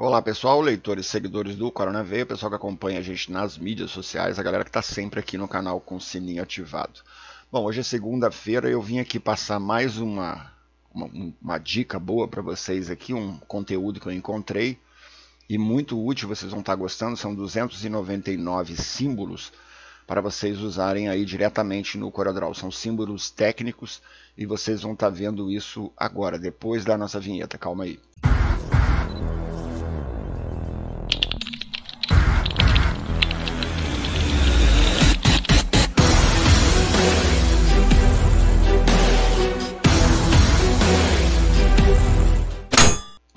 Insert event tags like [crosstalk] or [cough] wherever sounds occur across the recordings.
Olá pessoal, leitores e seguidores do Corona Veio, pessoal que acompanha a gente nas mídias sociais, a galera que está sempre aqui no canal com o sininho ativado. Bom, hoje é segunda-feira e eu vim aqui passar mais uma, uma, uma dica boa para vocês aqui, um conteúdo que eu encontrei e muito útil, vocês vão estar tá gostando, são 299 símbolos para vocês usarem aí diretamente no CorelDRAW. São símbolos técnicos e vocês vão estar tá vendo isso agora, depois da nossa vinheta, calma aí.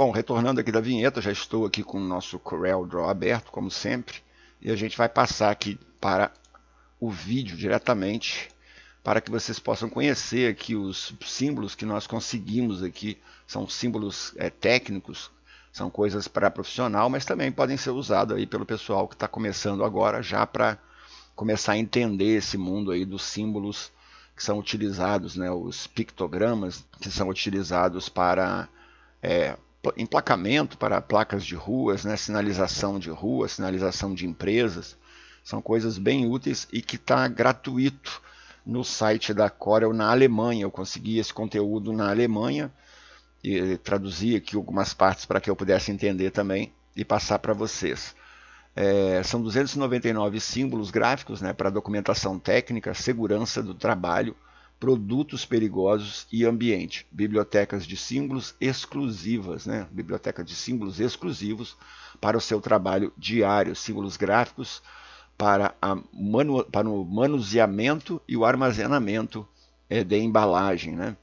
Bom, retornando aqui da vinheta, já estou aqui com o nosso Corel Draw aberto, como sempre, e a gente vai passar aqui para o vídeo diretamente, para que vocês possam conhecer aqui os símbolos que nós conseguimos aqui, são símbolos é, técnicos, são coisas para profissional, mas também podem ser usados aí pelo pessoal que está começando agora, já para começar a entender esse mundo aí dos símbolos que são utilizados, né, os pictogramas que são utilizados para é, emplacamento para placas de ruas, né, sinalização de ruas, sinalização de empresas. São coisas bem úteis e que está gratuito no site da Corel na Alemanha. Eu consegui esse conteúdo na Alemanha e traduzi aqui algumas partes para que eu pudesse entender também e passar para vocês. É, são 299 símbolos gráficos né, para documentação técnica, segurança do trabalho, produtos perigosos e ambiente, bibliotecas de símbolos exclusivas, né? biblioteca de símbolos exclusivos para o seu trabalho diário, símbolos gráficos para, manu, para o manuseamento e o armazenamento é, de embalagem. Né?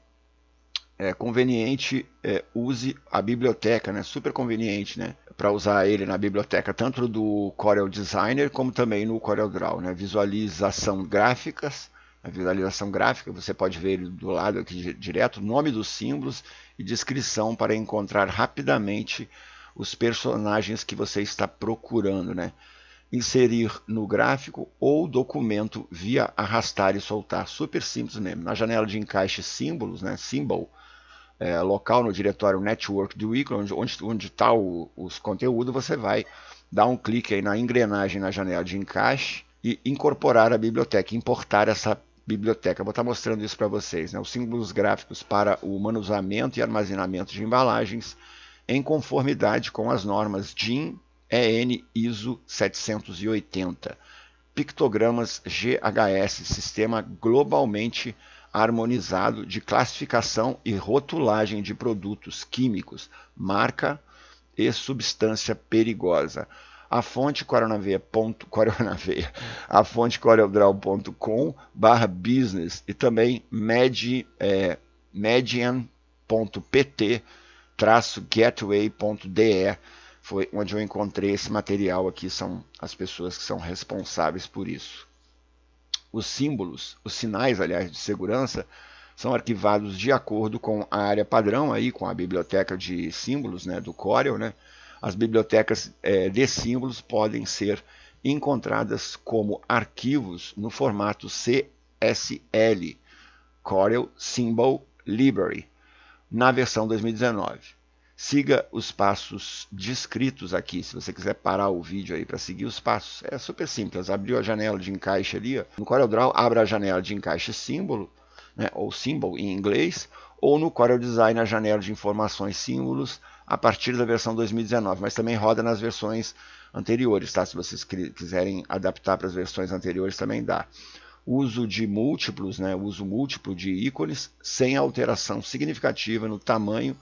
É conveniente é, use a biblioteca, né? super conveniente né? para usar ele na biblioteca, tanto do Corel Designer como também no Corel Draw. Né? Visualização gráficas, a visualização gráfica, você pode ver do lado aqui direto, nome dos símbolos e descrição para encontrar rapidamente os personagens que você está procurando, né? Inserir no gráfico ou documento via arrastar e soltar, super simples mesmo. Na janela de encaixe símbolos, né? Symbol, é, local no diretório Network do ícone, onde está os conteúdos, você vai dar um clique aí na engrenagem na janela de encaixe e incorporar a biblioteca, importar essa biblioteca. Vou estar mostrando isso para vocês. Né? Os símbolos gráficos para o manuseamento e armazenamento de embalagens em conformidade com as normas DIN EN ISO 780. Pictogramas GHS, sistema globalmente harmonizado de classificação e rotulagem de produtos químicos, marca e substância perigosa a fonte coronaveia.coronaveia, a fonte barra business e também med, é, median.pt traço gateway.de foi onde eu encontrei esse material aqui, são as pessoas que são responsáveis por isso. Os símbolos, os sinais, aliás, de segurança, são arquivados de acordo com a área padrão aí, com a biblioteca de símbolos, né, do Corel, né? as bibliotecas é, de símbolos podem ser encontradas como arquivos no formato CSL, Corel Symbol Library, na versão 2019. Siga os passos descritos aqui, se você quiser parar o vídeo aí para seguir os passos. É super simples, abriu a janela de encaixe ali, ó. no CorelDRAW abra a janela de encaixe símbolo, né, ou symbol em inglês, ou no Corel Design na janela de informações símbolos a partir da versão 2019, mas também roda nas versões anteriores, tá? Se vocês quiserem adaptar para as versões anteriores também dá. Uso de múltiplos, né? Uso múltiplo de ícones sem alteração significativa no tamanho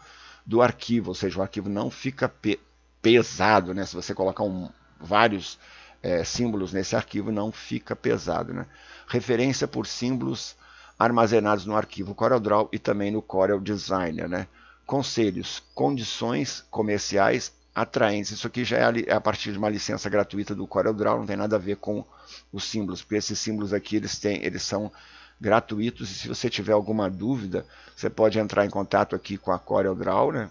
do arquivo, ou seja, o arquivo não fica pe pesado, né? Se você colocar um, vários é, símbolos nesse arquivo, não fica pesado, né? Referência por símbolos armazenados no arquivo CorelDRAW e também no Corel Designer. Né? Conselhos, condições comerciais atraentes. Isso aqui já é, é a partir de uma licença gratuita do CorelDRAW, não tem nada a ver com os símbolos, porque esses símbolos aqui eles, têm, eles são gratuitos e se você tiver alguma dúvida, você pode entrar em contato aqui com a CorelDRAW, né?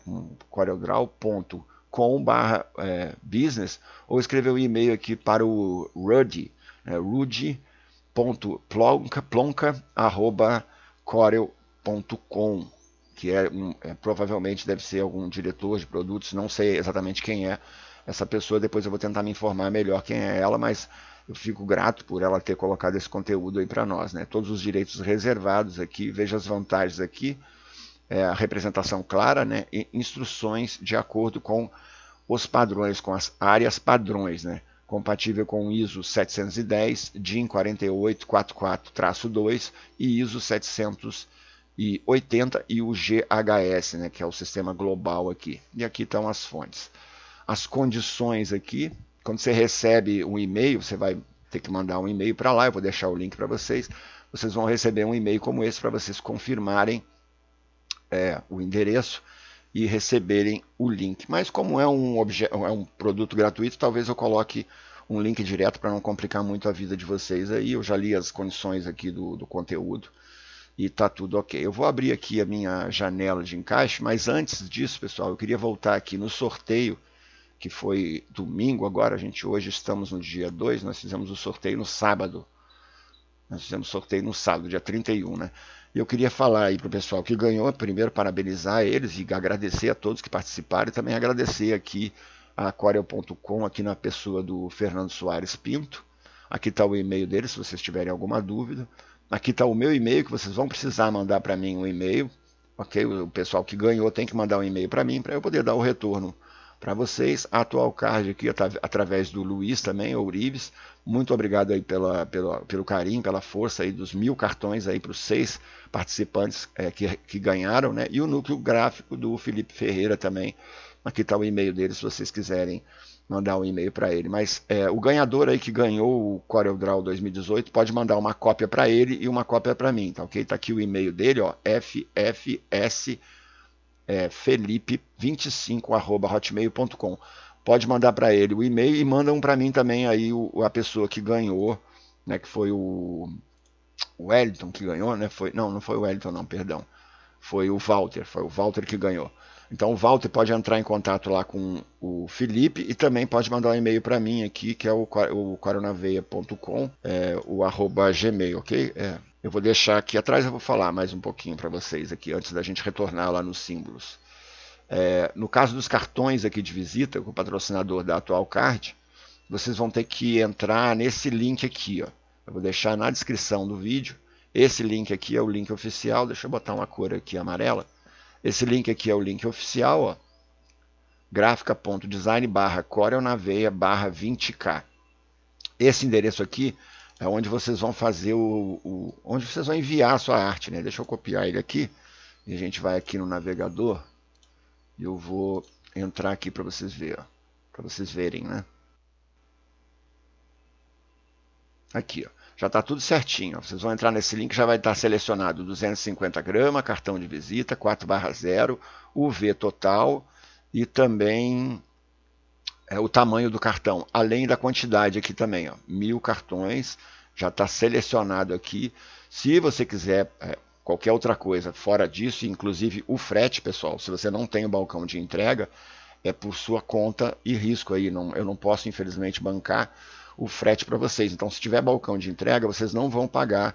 coreldraw.com/business eh, ou escrever um e-mail aqui para o Rudy, né? Rudy www.plonka.corel.com, que é, um, é, provavelmente deve ser algum diretor de produtos, não sei exatamente quem é essa pessoa, depois eu vou tentar me informar melhor quem é ela, mas eu fico grato por ela ter colocado esse conteúdo aí para nós, né? Todos os direitos reservados aqui, veja as vantagens aqui, é, a representação clara, né? E instruções de acordo com os padrões, com as áreas padrões, né? compatível com ISO 710, DIN 4844-2 e ISO 780 e o GHS, né, que é o sistema global aqui. E aqui estão as fontes. As condições aqui, quando você recebe um e-mail, você vai ter que mandar um e-mail para lá, eu vou deixar o link para vocês. Vocês vão receber um e-mail como esse para vocês confirmarem é, o endereço e receberem o link. Mas como é um, é um produto gratuito, talvez eu coloque um link direto para não complicar muito a vida de vocês aí. Eu já li as condições aqui do, do conteúdo e tá tudo ok. Eu vou abrir aqui a minha janela de encaixe, mas antes disso, pessoal, eu queria voltar aqui no sorteio que foi domingo agora, a gente hoje estamos no dia 2, nós fizemos o sorteio no sábado. Nós fizemos sorteio no sábado, dia 31, né? E eu queria falar aí para o pessoal que ganhou, primeiro parabenizar eles e agradecer a todos que participaram e também agradecer aqui a aquarel.com, aqui na pessoa do Fernando Soares Pinto. Aqui está o e-mail dele, se vocês tiverem alguma dúvida. Aqui está o meu e-mail, que vocês vão precisar mandar para mim um e-mail. Ok? O pessoal que ganhou tem que mandar um e-mail para mim, para eu poder dar o retorno para vocês. A atual card aqui através do Luiz também, Ourives. Muito obrigado aí pela, pela, pelo carinho, pela força aí dos mil cartões aí para os seis participantes é, que, que ganharam, né? E o núcleo gráfico do Felipe Ferreira também. Aqui está o e-mail dele, se vocês quiserem mandar um e-mail para ele. Mas é, o ganhador aí que ganhou o CorelDRAW 2018 pode mandar uma cópia para ele e uma cópia para mim, tá ok? Tá aqui o e-mail dele, ó, ffs.com é felipe25@hotmail.com. Pode mandar para ele o e-mail e manda um para mim também aí o, a pessoa que ganhou, né, que foi o o Wellington que ganhou, né? Foi, não, não foi o Wellington não, perdão. Foi o Walter, foi o Walter que ganhou. Então o Walter pode entrar em contato lá com o Felipe e também pode mandar um e-mail para mim aqui, que é o, o coronaveia.com, é, o arroba gmail, ok? É, eu vou deixar aqui atrás, eu vou falar mais um pouquinho para vocês aqui, antes da gente retornar lá nos símbolos. É, no caso dos cartões aqui de visita, com o patrocinador da Atual Card, vocês vão ter que entrar nesse link aqui. Ó. Eu vou deixar na descrição do vídeo. Esse link aqui é o link oficial. Deixa eu botar uma cor aqui amarela. Esse link aqui é o link oficial. Ó. Gráfica.design barra Corel na veia barra 20k. Esse endereço aqui é onde vocês vão fazer o, o, onde vocês vão enviar a sua arte, né? Deixa eu copiar ele aqui e a gente vai aqui no navegador e eu vou entrar aqui para vocês ver, para vocês verem, né? Aqui, ó. Já está tudo certinho. Vocês vão entrar nesse link, já vai estar selecionado 250 gramas, cartão de visita, 4 barra 0, UV total e também é, o tamanho do cartão, além da quantidade aqui também, ó, mil cartões, já está selecionado aqui. Se você quiser é, qualquer outra coisa fora disso, inclusive o frete, pessoal, se você não tem o balcão de entrega, é por sua conta e risco aí. Não, eu não posso, infelizmente, bancar o frete para vocês. Então, se tiver balcão de entrega, vocês não vão pagar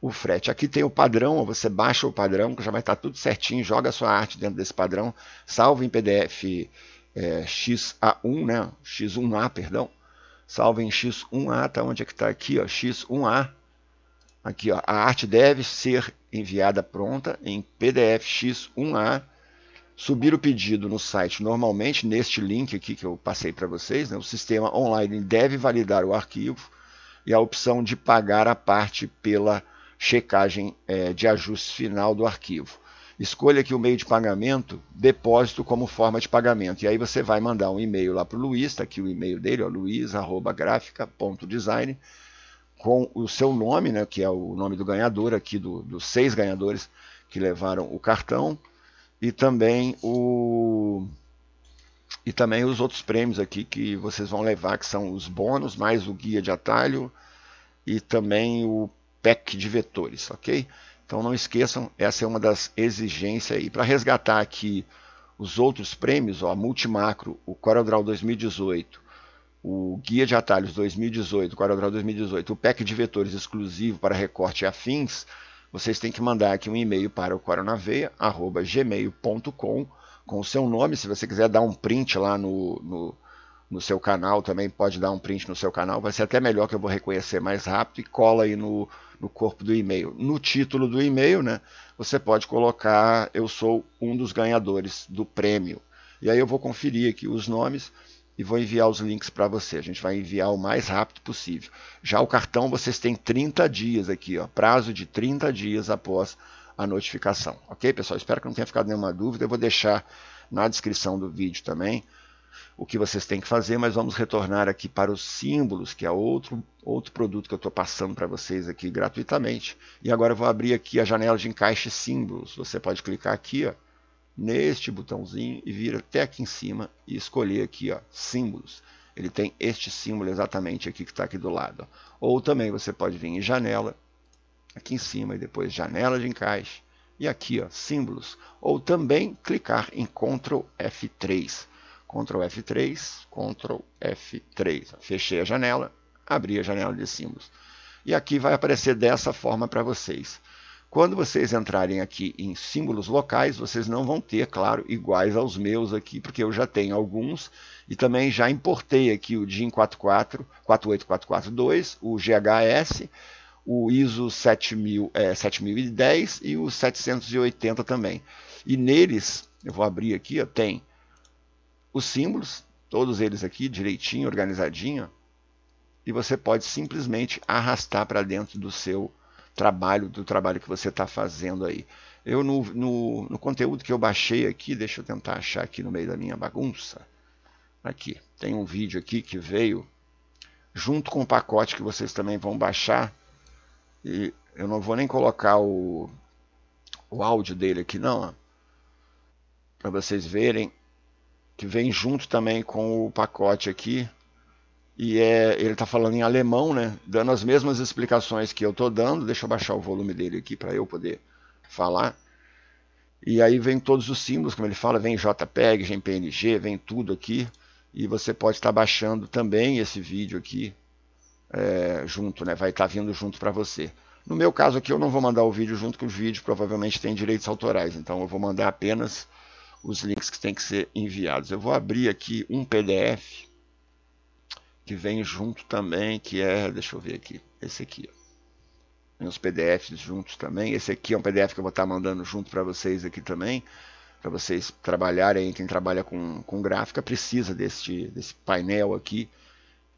o frete. Aqui tem o padrão, você baixa o padrão, que já vai estar tá tudo certinho, joga a sua arte dentro desse padrão, salva em PDF é, XA1, né? X1A, perdão. Salva em X1A, tá? Onde é que está aqui, ó? X1A. Aqui, ó. A arte deve ser enviada pronta em PDF X1A. Subir o pedido no site normalmente, neste link aqui que eu passei para vocês. Né? O sistema online deve validar o arquivo e a opção de pagar a parte pela checagem é, de ajuste final do arquivo escolha aqui o meio de pagamento, depósito como forma de pagamento. E aí você vai mandar um e-mail lá para o Luiz, está aqui o e-mail dele, luiz.grafica.design, com o seu nome, né, que é o nome do ganhador aqui, do, dos seis ganhadores que levaram o cartão, e também o e também os outros prêmios aqui que vocês vão levar, que são os bônus, mais o guia de atalho e também o pack de vetores, ok? Então não esqueçam, essa é uma das exigências aí. Para resgatar aqui os outros prêmios, ó, Multimacro, o CorelDRAW 2018, o Guia de Atalhos 2018, o CorelDRAW 2018, o Pack de vetores exclusivo para recorte e afins, vocês têm que mandar aqui um e-mail para o coronaveia.gmail.com com o seu nome, se você quiser dar um print lá no, no no seu canal também, pode dar um print no seu canal, vai ser até melhor que eu vou reconhecer mais rápido e cola aí no, no corpo do e-mail. No título do e-mail, né, você pode colocar eu sou um dos ganhadores do prêmio. E aí eu vou conferir aqui os nomes e vou enviar os links para você. A gente vai enviar o mais rápido possível. Já o cartão vocês têm 30 dias aqui, ó, prazo de 30 dias após a notificação. OK, pessoal? Espero que não tenha ficado nenhuma dúvida. Eu vou deixar na descrição do vídeo também o que vocês têm que fazer, mas vamos retornar aqui para os símbolos, que é outro, outro produto que eu estou passando para vocês aqui gratuitamente. E agora eu vou abrir aqui a janela de encaixe símbolos. Você pode clicar aqui, ó, neste botãozinho e vir até aqui em cima e escolher aqui, ó, símbolos. Ele tem este símbolo exatamente aqui que está aqui do lado. Ó. Ou também você pode vir em janela, aqui em cima, e depois janela de encaixe, e aqui, ó, símbolos. Ou também clicar em Ctrl F3 Ctrl F3, Ctrl F3. Fechei a janela, abri a janela de símbolos. E aqui vai aparecer dessa forma para vocês. Quando vocês entrarem aqui em símbolos locais, vocês não vão ter, claro, iguais aos meus aqui, porque eu já tenho alguns e também já importei aqui o DIN 44, o GHS, o ISO 7000, é, 7010 e o 780 também. E neles, eu vou abrir aqui, ó, tem os símbolos, todos eles aqui direitinho, organizadinho, e você pode simplesmente arrastar para dentro do seu trabalho, do trabalho que você está fazendo aí. Eu no, no, no, conteúdo que eu baixei aqui, deixa eu tentar achar aqui no meio da minha bagunça. Aqui, tem um vídeo aqui que veio junto com o pacote que vocês também vão baixar. E eu não vou nem colocar o, o áudio dele aqui não, para vocês verem que vem junto também com o pacote aqui. E é, ele está falando em alemão, né? Dando as mesmas explicações que eu estou dando. Deixa eu baixar o volume dele aqui para eu poder falar. E aí vem todos os símbolos, como ele fala, vem JPEG, vem PNG, vem tudo aqui. E você pode estar tá baixando também esse vídeo aqui é, junto, né? Vai estar tá vindo junto para você. No meu caso aqui, eu não vou mandar o vídeo junto, que o vídeo provavelmente tem direitos autorais. Então eu vou mandar apenas os links que têm que ser enviados. Eu vou abrir aqui um PDF que vem junto também, que é, deixa eu ver aqui, esse aqui. Tem os PDFs juntos também. Esse aqui é um PDF que eu vou estar tá mandando junto para vocês aqui também, para vocês trabalharem. Quem trabalha com, com gráfica precisa desse, desse painel aqui,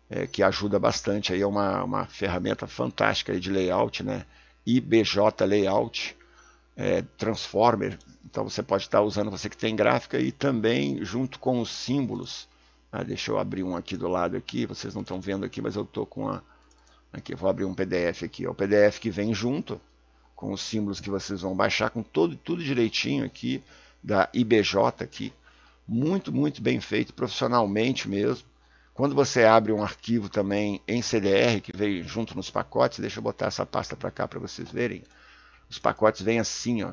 é, que ajuda bastante. Aí é uma, uma ferramenta fantástica de layout, né? IBJ Layout é, transformer. Então você pode estar usando, você que tem gráfica, e também junto com os símbolos. Ah, deixa eu abrir um aqui do lado aqui, vocês não estão vendo aqui, mas eu estou com a... Aqui, vou abrir um PDF aqui. É o PDF que vem junto com os símbolos que vocês vão baixar, com todo, tudo direitinho aqui, da IBJ aqui. Muito, muito bem feito, profissionalmente mesmo. Quando você abre um arquivo também em CDR, que veio junto nos pacotes, deixa eu botar essa pasta para cá para vocês verem. Os pacotes vêm assim, ó.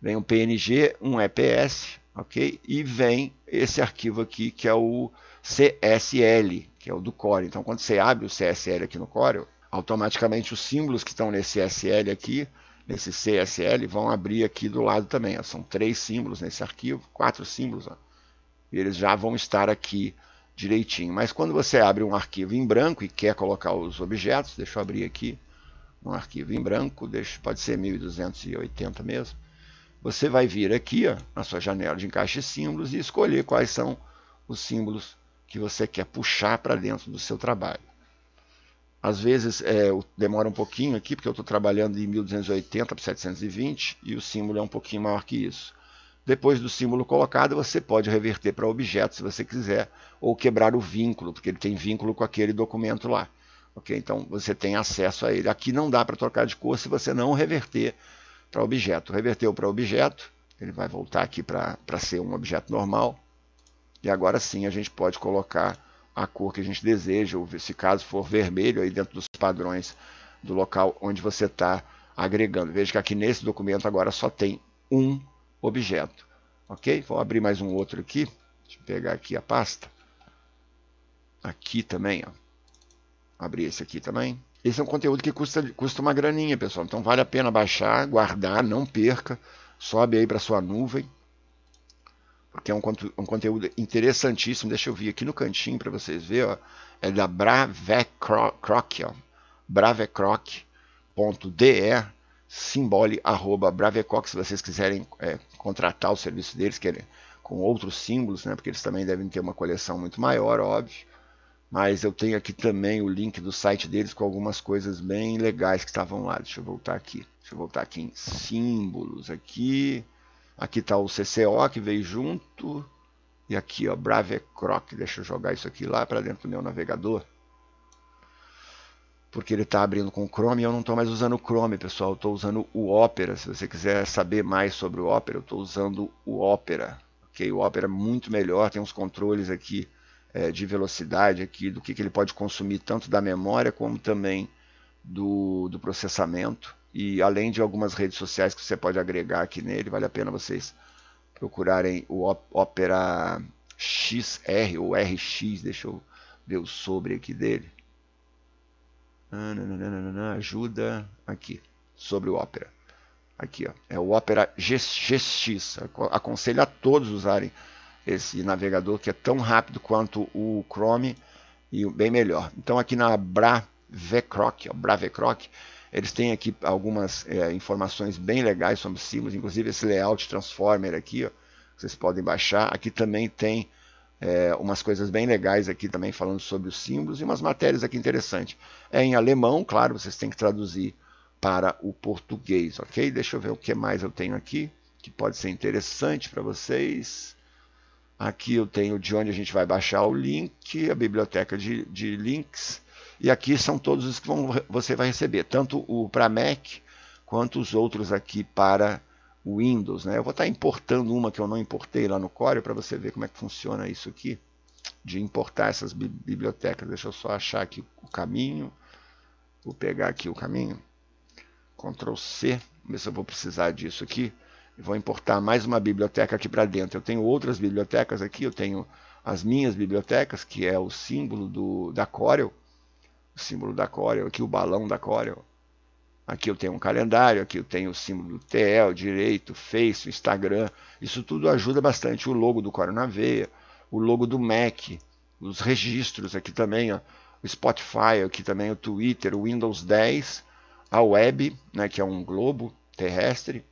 Vem um PNG, um EPS, ok? E vem esse arquivo aqui que é o CSL, que é o do Core. Então, quando você abre o CSL aqui no Core, automaticamente os símbolos que estão nesse SL aqui, nesse CSL, vão abrir aqui do lado também. Ó. São três símbolos nesse arquivo, quatro símbolos. Ó. E eles já vão estar aqui direitinho. Mas quando você abre um arquivo em branco e quer colocar os objetos, deixa eu abrir aqui, um arquivo em branco, deixa, pode ser 1280 mesmo. Você vai vir aqui ó, na sua janela de encaixe de símbolos e escolher quais são os símbolos que você quer puxar para dentro do seu trabalho. Às vezes é, demora um pouquinho aqui, porque eu estou trabalhando de 1280 para 720 e o símbolo é um pouquinho maior que isso. Depois do símbolo colocado, você pode reverter para objeto se você quiser, ou quebrar o vínculo, porque ele tem vínculo com aquele documento lá. Ok? Então você tem acesso a ele. Aqui não dá para trocar de cor se você não reverter para objeto. Reverteu para objeto, ele vai voltar aqui para ser um objeto normal. E agora sim a gente pode colocar a cor que a gente deseja, ou se caso for vermelho, aí dentro dos padrões do local onde você está agregando. Veja que aqui nesse documento agora só tem um objeto. Ok? Vou abrir mais um outro aqui. Deixa eu pegar aqui a pasta. Aqui também, ó abrir esse aqui também. Esse é um conteúdo que custa, custa uma graninha, pessoal. Então vale a pena baixar, guardar, não perca. Sobe aí para sua nuvem. Porque é um, um, conteúdo interessantíssimo. Deixa eu vir aqui no cantinho para vocês verem. Ó. É da Bravecroc. Bravecroc.de simbole arroba Bravecoc, se vocês quiserem é, contratar o serviço deles, querem, é com outros símbolos, né, porque eles também devem ter uma coleção muito maior, óbvio. Mas eu tenho aqui também o link do site deles com algumas coisas bem legais que estavam lá. Deixa eu voltar aqui. Deixa eu voltar aqui em símbolos aqui. Aqui está o CCO que veio junto. E aqui, ó, Croc. Deixa eu jogar isso aqui lá para dentro do meu navegador. Porque ele está abrindo com o Chrome e eu não estou mais usando o Chrome, pessoal. estou usando o Opera. Se você quiser saber mais sobre o Opera, eu estou usando o Opera. Okay? O Opera é muito melhor, tem uns controles aqui é, de velocidade aqui, do que, que ele pode consumir tanto da memória como também do, do processamento. E além de algumas redes sociais que você pode agregar aqui nele, vale a pena vocês procurarem o Opera XR ou RX, deixa eu ver o sobre aqui dele. Ah, ajuda aqui, sobre o Opera. Aqui, ó, é o Opera GX. Aconselho a todos usarem esse navegador que é tão rápido quanto o Chrome e bem melhor. Então aqui na Bravecroc, Bravecroc eles têm aqui algumas é, informações bem legais sobre símbolos, inclusive esse layout transformer aqui, ó, vocês podem baixar. Aqui também tem é, umas coisas bem legais aqui também falando sobre os símbolos e umas matérias aqui interessantes. É em alemão, claro, vocês têm que traduzir para o português, ok? Deixa eu ver o que mais eu tenho aqui que pode ser interessante para vocês. Aqui eu tenho de onde a gente vai baixar o link, a biblioteca de, de links. E aqui são todos os que vão, você vai receber, tanto o para Mac quanto os outros aqui para Windows. Né? Eu vou estar tá importando uma que eu não importei lá no Core para você ver como é que funciona isso aqui, de importar essas bibliotecas. Deixa eu só achar aqui o caminho. Vou pegar aqui o caminho. Ctrl C, ver se eu vou precisar disso aqui vou importar mais uma biblioteca aqui para dentro. Eu tenho outras bibliotecas aqui, eu tenho as minhas bibliotecas, que é o símbolo do, da Corel, o símbolo da Corel, aqui o balão da Corel. Aqui eu tenho um calendário, aqui eu tenho o símbolo do TL, direito, Face, Instagram. Isso tudo ajuda bastante. O logo do Corel na veia, o logo do Mac, os registros aqui também, ó, o Spotify, aqui também o Twitter, o Windows 10, a web, né, que é um globo terrestre,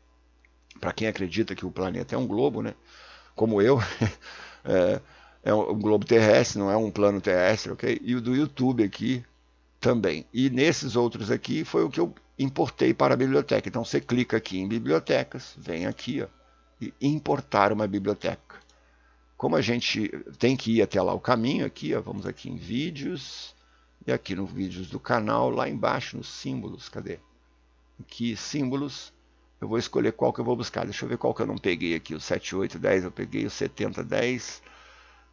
para quem acredita que o planeta é um globo, né? Como eu, [laughs] é, é, um globo terrestre, não é um plano terrestre, ok? E o do YouTube aqui também. E nesses outros aqui foi o que eu importei para a biblioteca. Então você clica aqui em bibliotecas, vem aqui, ó, e importar uma biblioteca. Como a gente tem que ir até lá o caminho aqui, ó, vamos aqui em vídeos e aqui no vídeos do canal, lá embaixo nos símbolos, cadê? Aqui símbolos eu vou escolher qual que eu vou buscar. Deixa eu ver qual que eu não peguei aqui. O 7810 eu peguei, o 7010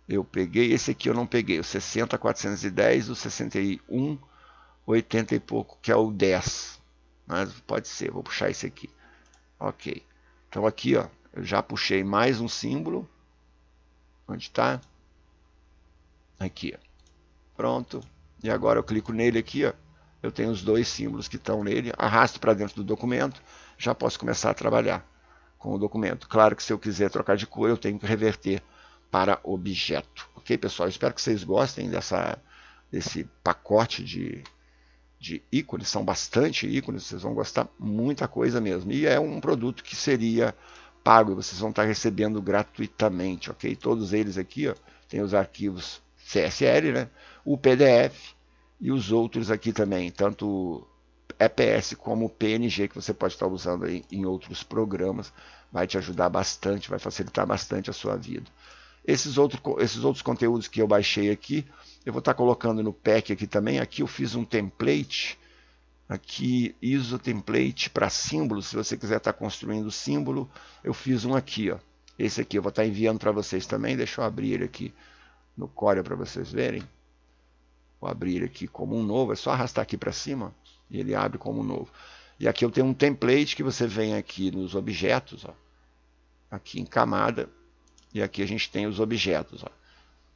eu peguei, esse aqui eu não peguei. O 60410, o 61 80 e pouco, que é o 10. Mas pode ser, vou puxar esse aqui. OK. Então aqui, ó, eu já puxei mais um símbolo. Onde está? Aqui, ó. Pronto. E agora eu clico nele aqui, ó. Eu tenho os dois símbolos que estão nele, arrasto para dentro do documento já posso começar a trabalhar com o documento. Claro que se eu quiser trocar de cor, eu tenho que reverter para objeto. Ok, pessoal? Espero que vocês gostem dessa, desse pacote de, de ícones. São bastante ícones, vocês vão gostar muita coisa mesmo. E é um produto que seria pago, vocês vão estar recebendo gratuitamente, ok? Todos eles aqui, ó, tem os arquivos CSL, né? O PDF e os outros aqui também, tanto EPS como PNG que você pode estar usando aí em outros programas, vai te ajudar bastante, vai facilitar bastante a sua vida. Esses, outro, esses outros conteúdos que eu baixei aqui, eu vou estar colocando no pack aqui também. Aqui eu fiz um template, aqui ISO template para símbolos, se você quiser estar construindo símbolo, eu fiz um aqui, ó. Esse aqui eu vou estar enviando para vocês também, deixa eu abrir aqui no Corel para vocês verem. Vou abrir aqui como um novo, é só arrastar aqui para cima e ele abre como novo. E aqui eu tenho um template que você vem aqui nos objetos, ó, aqui em camada, e aqui a gente tem os objetos. Ó.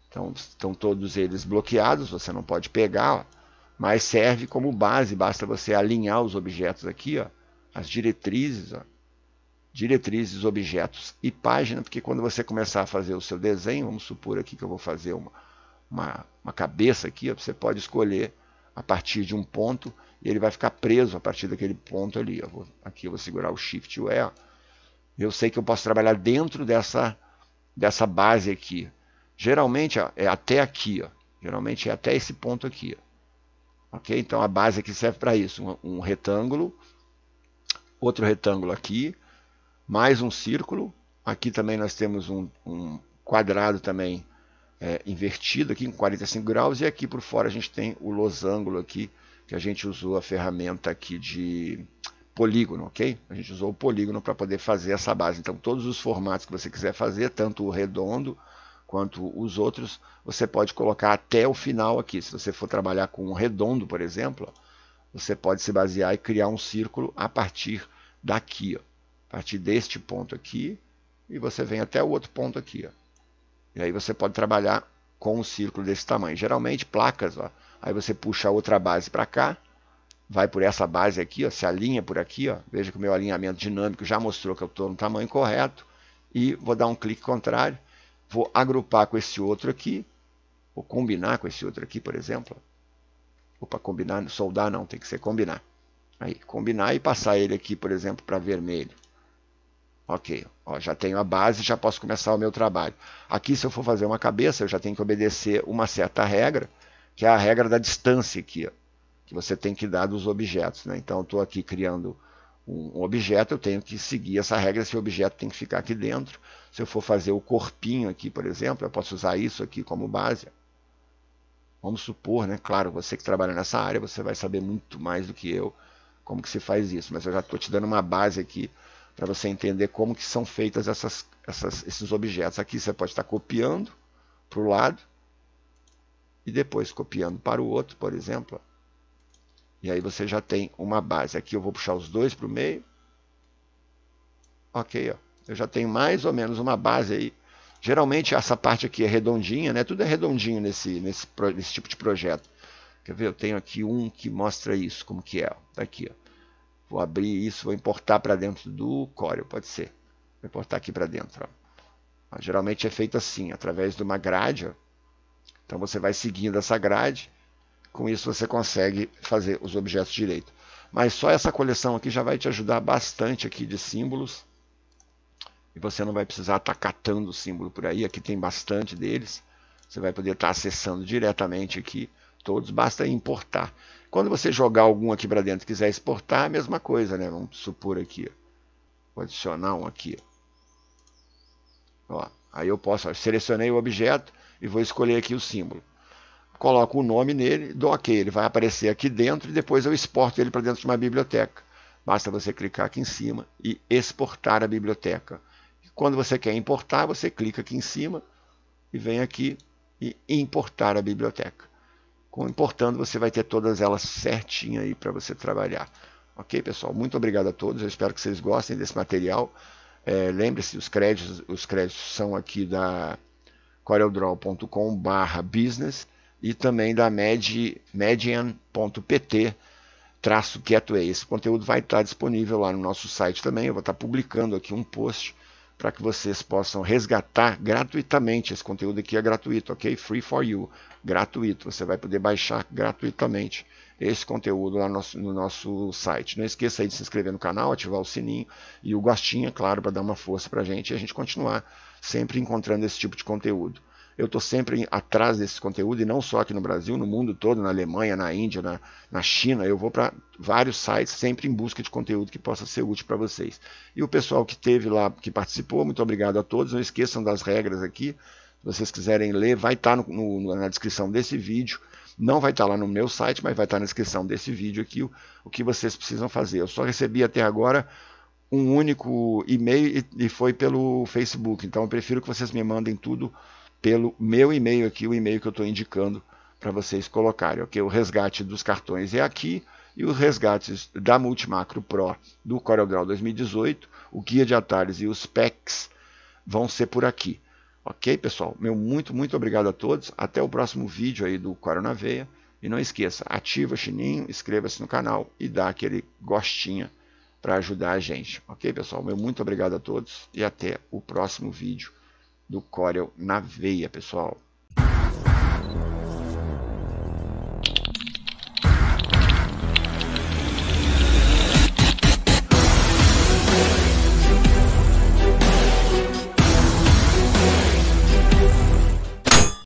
Então estão todos eles bloqueados, você não pode pegar, ó, mas serve como base, basta você alinhar os objetos aqui, ó, as diretrizes, ó, diretrizes, objetos e página, porque quando você começar a fazer o seu desenho, vamos supor aqui que eu vou fazer uma, uma, uma cabeça aqui, ó, você pode escolher a partir de um ponto e ele vai ficar preso a partir daquele ponto ali. Eu vou, aqui eu vou segurar o Shift e o E. Eu sei que eu posso trabalhar dentro dessa, dessa base aqui. Geralmente é até aqui, ó. geralmente é até esse ponto aqui. Ó. Ok? Então a base aqui serve para isso: um, um retângulo, outro retângulo aqui, mais um círculo. Aqui também nós temos um, um quadrado também é, invertido aqui em 45 graus e aqui por fora a gente tem o losango aqui que a gente usou a ferramenta aqui de polígono, ok? A gente usou o polígono para poder fazer essa base. Então, todos os formatos que você quiser fazer, tanto o redondo quanto os outros, você pode colocar até o final aqui. Se você for trabalhar com um redondo, por exemplo, você pode se basear e criar um círculo a partir daqui, ó. a partir deste ponto aqui, e você vem até o outro ponto aqui. Ó. E aí você pode trabalhar com um círculo desse tamanho. Geralmente, placas, ó, Aí você puxa outra base para cá, vai por essa base aqui, ó, se alinha por aqui, ó, veja que o meu alinhamento dinâmico já mostrou que eu estou no tamanho correto, e vou dar um clique contrário, vou agrupar com esse outro aqui, vou combinar com esse outro aqui, por exemplo. Opa, combinar, soldar não, tem que ser combinar. Aí, combinar e passar ele aqui, por exemplo, para vermelho. Ok, ó, já tenho a base, já posso começar o meu trabalho. Aqui, se eu for fazer uma cabeça, eu já tenho que obedecer uma certa regra, que é a regra da distância aqui, ó, que você tem que dar dos objetos. Né? Então, estou aqui criando um objeto, eu tenho que seguir essa regra, esse objeto tem que ficar aqui dentro. Se eu for fazer o corpinho aqui, por exemplo, eu posso usar isso aqui como base. Vamos supor, né? Claro, você que trabalha nessa área, você vai saber muito mais do que eu como que se faz isso, mas eu já estou te dando uma base aqui para você entender como que são feitas essas, essas, esses objetos. Aqui você pode estar copiando para o lado, e depois copiando para o outro, por exemplo. E aí você já tem uma base. Aqui eu vou puxar os dois para o meio. Ok, ó. eu já tenho mais ou menos uma base aí. Geralmente essa parte aqui é redondinha, né? Tudo é redondinho nesse, nesse, nesse tipo de projeto. Quer ver? Eu tenho aqui um que mostra isso, como que é. Tá aqui, ó. Vou abrir isso, vou importar para dentro do Corel, pode ser. Vou importar aqui para dentro. Ó. Geralmente é feito assim, através de uma grade. Ó. Então você vai seguindo essa grade, com isso você consegue fazer os objetos direito. Mas só essa coleção aqui já vai te ajudar bastante aqui de símbolos. E você não vai precisar estar tá catando o símbolo por aí, aqui tem bastante deles. Você vai poder estar tá acessando diretamente aqui todos, basta importar. Quando você jogar algum aqui para dentro e quiser exportar, é a mesma coisa, né? Vamos supor aqui, vou adicionar um aqui. Ó. Aí eu posso, ó, selecionei o objeto, e vou escolher aqui o símbolo. Coloco o nome nele, dou OK, ele vai aparecer aqui dentro e depois eu exporto ele para dentro de uma biblioteca. Basta você clicar aqui em cima e exportar a biblioteca. quando você quer importar, você clica aqui em cima e vem aqui e importar a biblioteca. Com importando, você vai ter todas elas certinhas aí para você trabalhar. Ok, pessoal? Muito obrigado a todos. Eu espero que vocês gostem desse material. É, Lembre-se, os créditos, os créditos são aqui da, coreldraw.com barra business e também da med, median.pt traço getaway. Esse conteúdo vai estar disponível lá no nosso site também. Eu vou estar publicando aqui um post para que vocês possam resgatar gratuitamente. Esse conteúdo aqui é gratuito, ok? Free for you, gratuito. Você vai poder baixar gratuitamente esse conteúdo lá no nosso, no nosso site. Não esqueça aí de se inscrever no canal, ativar o sininho e o gostinho, é claro, para dar uma força para a gente e a gente continuar sempre encontrando esse tipo de conteúdo. Eu estou sempre atrás desse conteúdo, e não só aqui no Brasil, no mundo todo, na Alemanha, na Índia, na, na China. Eu vou para vários sites sempre em busca de conteúdo que possa ser útil para vocês. E o pessoal que teve lá, que participou, muito obrigado a todos. Não esqueçam das regras aqui. Se vocês quiserem ler, vai estar tá na descrição desse vídeo. Não vai estar tá lá no meu site, mas vai estar tá na descrição desse vídeo aqui o, o que vocês precisam fazer. Eu só recebi até agora um único e-mail e, e foi pelo Facebook. Então eu prefiro que vocês me mandem tudo pelo meu e-mail aqui, o e-mail que eu estou indicando para vocês colocarem. Okay? O resgate dos cartões é aqui e os resgates da Multimacro Pro do CorelDRAW 2018, o guia de atalhos e os packs vão ser por aqui. Ok, pessoal? Meu muito, muito obrigado a todos. Até o próximo vídeo aí do Corel na Veia. E não esqueça, ativa o sininho, inscreva-se no canal e dá aquele gostinho para ajudar a gente. Ok, pessoal? Meu muito obrigado a todos e até o próximo vídeo do Corel na Veia, pessoal.